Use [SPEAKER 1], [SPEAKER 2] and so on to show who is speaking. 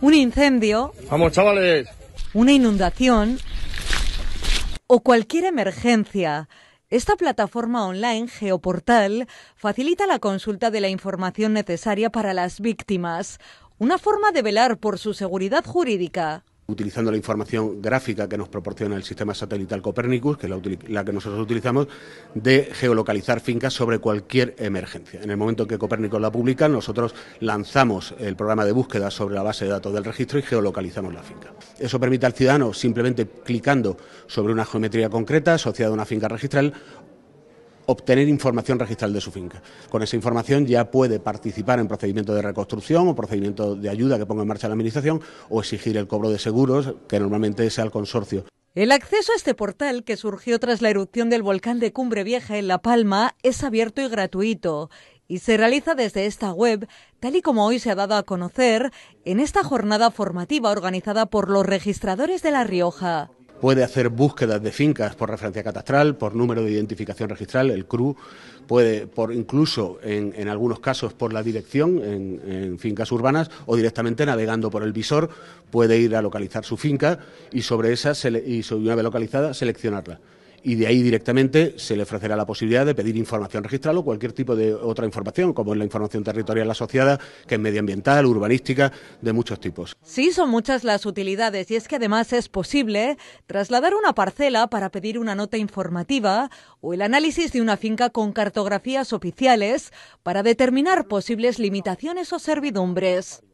[SPEAKER 1] un incendio, una inundación o cualquier emergencia. Esta plataforma online, Geoportal, facilita la consulta de la información necesaria para las víctimas, una forma de velar por su seguridad jurídica
[SPEAKER 2] utilizando la información gráfica que nos proporciona el sistema satelital Copernicus, que es la, que nosotros utilizamos, de geolocalizar fincas sobre cualquier emergencia. En el momento en que Copernicus la publica, nosotros lanzamos el programa de búsqueda sobre la base de datos del registro y geolocalizamos la finca. Eso permite al ciudadano, simplemente clicando sobre una geometría concreta asociada a una finca registral, obtener información registral de su finca. Con esa información ya puede participar en procedimientos de reconstrucción o procedimientos de ayuda que ponga en marcha la Administración o exigir el cobro de seguros, que normalmente es al consorcio.
[SPEAKER 1] El acceso a este portal, que surgió tras la erupción del volcán de Cumbre Vieja en La Palma, es abierto y gratuito y se realiza desde esta web, tal y como hoy se ha dado a conocer en esta jornada formativa organizada por los registradores de La Rioja
[SPEAKER 2] puede hacer búsquedas de fincas por referencia catastral, por número de identificación registral, el CRU, puede por incluso en, algunos casos por la dirección en, fincas urbanas o directamente navegando por el visor puede ir a localizar su finca y sobre esa y sobre una vez localizada seleccionarla y de ahí directamente se le ofrecerá la posibilidad de pedir información registral o cualquier tipo de otra información, como es la información territorial asociada, que es medioambiental, urbanística, de muchos tipos.
[SPEAKER 1] Sí, son muchas las utilidades y es que además es posible trasladar una parcela para pedir una nota informativa o el análisis de una finca con cartografías oficiales para determinar posibles limitaciones o servidumbres.